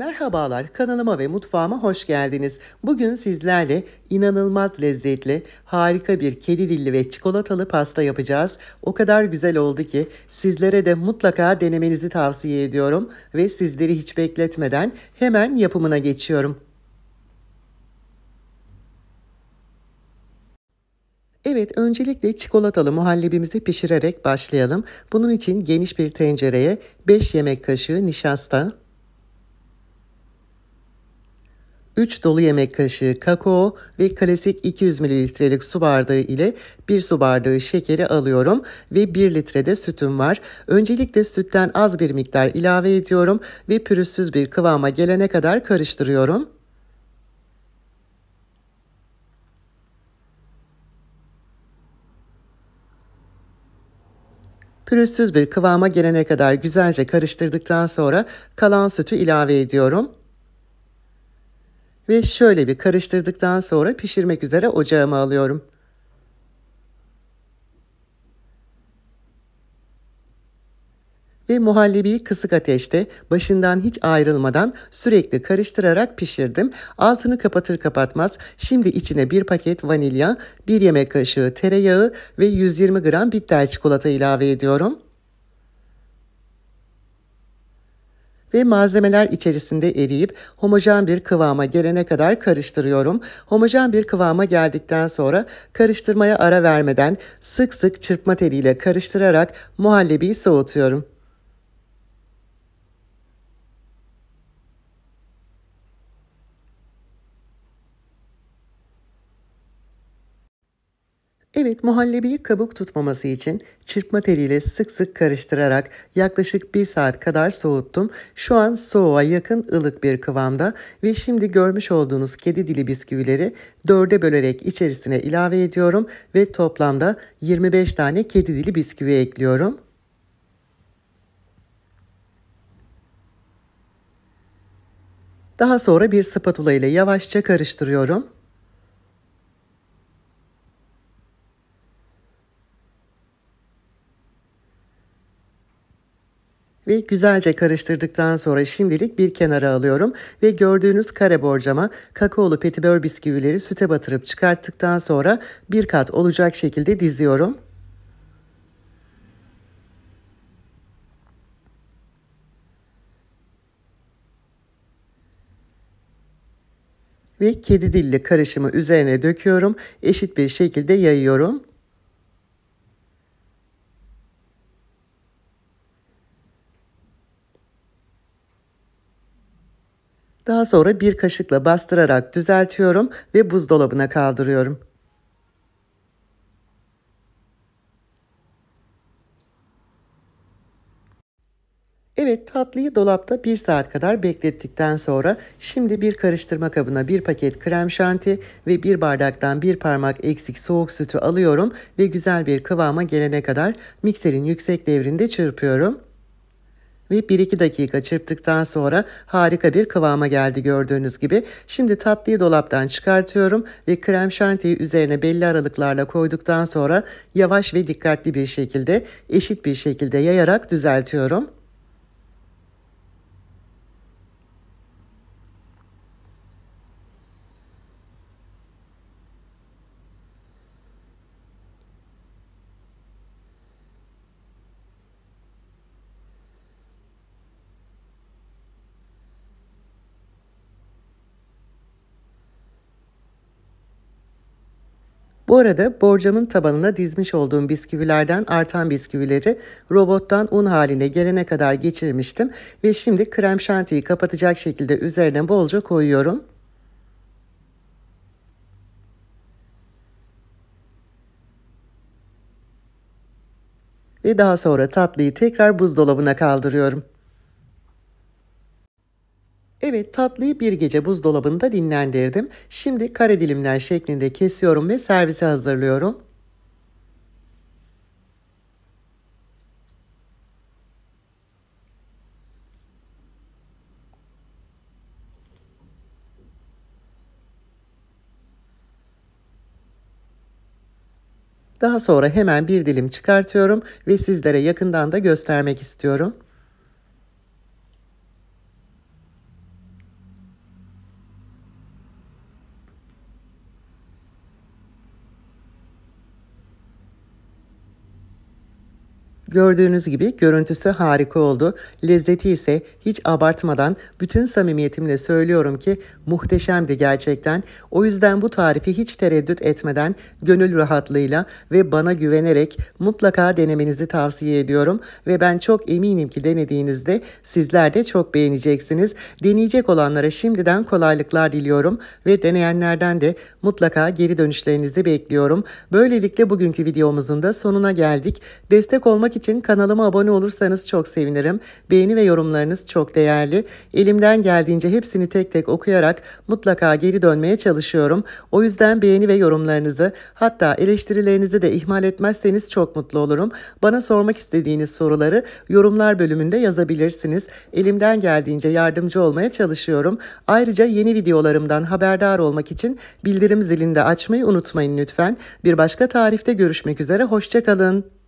Merhabalar kanalıma ve mutfağıma hoş geldiniz. Bugün sizlerle inanılmaz lezzetli, harika bir kedi dilli ve çikolatalı pasta yapacağız. O kadar güzel oldu ki sizlere de mutlaka denemenizi tavsiye ediyorum ve sizleri hiç bekletmeden hemen yapımına geçiyorum. Evet, öncelikle çikolatalı muhallebimizi pişirerek başlayalım. Bunun için geniş bir tencereye 5 yemek kaşığı nişasta, 3 dolu yemek kaşığı kakao ve klasik 200 mililitrelik su bardağı ile 1 su bardağı şekeri alıyorum ve 1 litre de sütüm var. Öncelikle sütten az bir miktar ilave ediyorum ve pürüzsüz bir kıvama gelene kadar karıştırıyorum. Pürüzsüz bir kıvama gelene kadar güzelce karıştırdıktan sonra kalan sütü ilave ediyorum ve şöyle bir karıştırdıktan sonra pişirmek üzere ocağıma alıyorum. Ve muhallebiyi kısık ateşte başından hiç ayrılmadan sürekli karıştırarak pişirdim. Altını kapatır kapatmaz şimdi içine bir paket vanilya, bir yemek kaşığı tereyağı ve 120 gram bitter çikolata ilave ediyorum. ve malzemeler içerisinde eriyip homojen bir kıvama gelene kadar karıştırıyorum. Homojen bir kıvama geldikten sonra karıştırmaya ara vermeden sık sık çırpma teliyle karıştırarak muhallebiyi soğutuyorum. Evet muhallebiyi kabuk tutmaması için çırpma teliyle sık sık karıştırarak yaklaşık bir saat kadar soğuttum. Şu an soğuğa yakın ılık bir kıvamda ve şimdi görmüş olduğunuz kedi dili bisküvileri dörde bölerek içerisine ilave ediyorum ve toplamda 25 tane kedi dili bisküvi ekliyorum. Daha sonra bir spatula ile yavaşça karıştırıyorum. ve güzelce karıştırdıktan sonra şimdilik bir kenara alıyorum ve gördüğünüz kare borcama kakaolu petibör bisküvileri süte batırıp çıkarttıktan sonra bir kat olacak şekilde diziyorum. ve kedi dilli karışımı üzerine döküyorum. Eşit bir şekilde yayıyorum. Daha sonra bir kaşıkla bastırarak düzeltiyorum ve buzdolabına kaldırıyorum. Evet tatlıyı dolapta 1 saat kadar beklettikten sonra şimdi bir karıştırma kabına bir paket krem şanti ve bir bardaktan bir parmak eksik soğuk sütü alıyorum ve güzel bir kıvama gelene kadar mikserin yüksek devrinde çırpıyorum ve 1-2 dakika çırptıktan sonra harika bir kıvama geldi gördüğünüz gibi. Şimdi tatlıyı dolaptan çıkartıyorum ve krem şantiyi üzerine belli aralıklarla koyduktan sonra yavaş ve dikkatli bir şekilde eşit bir şekilde yayarak düzeltiyorum. Bu arada borcamın tabanına dizmiş olduğum bisküvilerden artan bisküvileri robottan un haline gelene kadar geçirmiştim ve şimdi krem şantiyi kapatacak şekilde üzerine bolca koyuyorum. Ve daha sonra tatlıyı tekrar buzdolabına kaldırıyorum. Evet tatlıyı bir gece buzdolabında dinlendirdim. Şimdi kare dilimler şeklinde kesiyorum ve servise hazırlıyorum. Daha sonra hemen bir dilim çıkartıyorum ve sizlere yakından da göstermek istiyorum. Gördüğünüz gibi görüntüsü harika oldu. Lezzeti ise hiç abartmadan bütün samimiyetimle söylüyorum ki muhteşemdi gerçekten. O yüzden bu tarifi hiç tereddüt etmeden gönül rahatlığıyla ve bana güvenerek mutlaka denemenizi tavsiye ediyorum. Ve ben çok eminim ki denediğinizde sizler de çok beğeneceksiniz. Deneyecek olanlara şimdiden kolaylıklar diliyorum ve deneyenlerden de mutlaka geri dönüşlerinizi bekliyorum. Böylelikle bugünkü videomuzun da sonuna geldik. Destek olmak için için kanalıma abone olursanız çok sevinirim. Beğeni ve yorumlarınız çok değerli. Elimden geldiğince hepsini tek tek okuyarak mutlaka geri dönmeye çalışıyorum. O yüzden beğeni ve yorumlarınızı hatta eleştirilerinizi de ihmal etmezseniz çok mutlu olurum. Bana sormak istediğiniz soruları yorumlar bölümünde yazabilirsiniz. Elimden geldiğince yardımcı olmaya çalışıyorum. Ayrıca yeni videolarımdan haberdar olmak için bildirim zilini de açmayı unutmayın lütfen. Bir başka tarifte görüşmek üzere, hoşçakalın.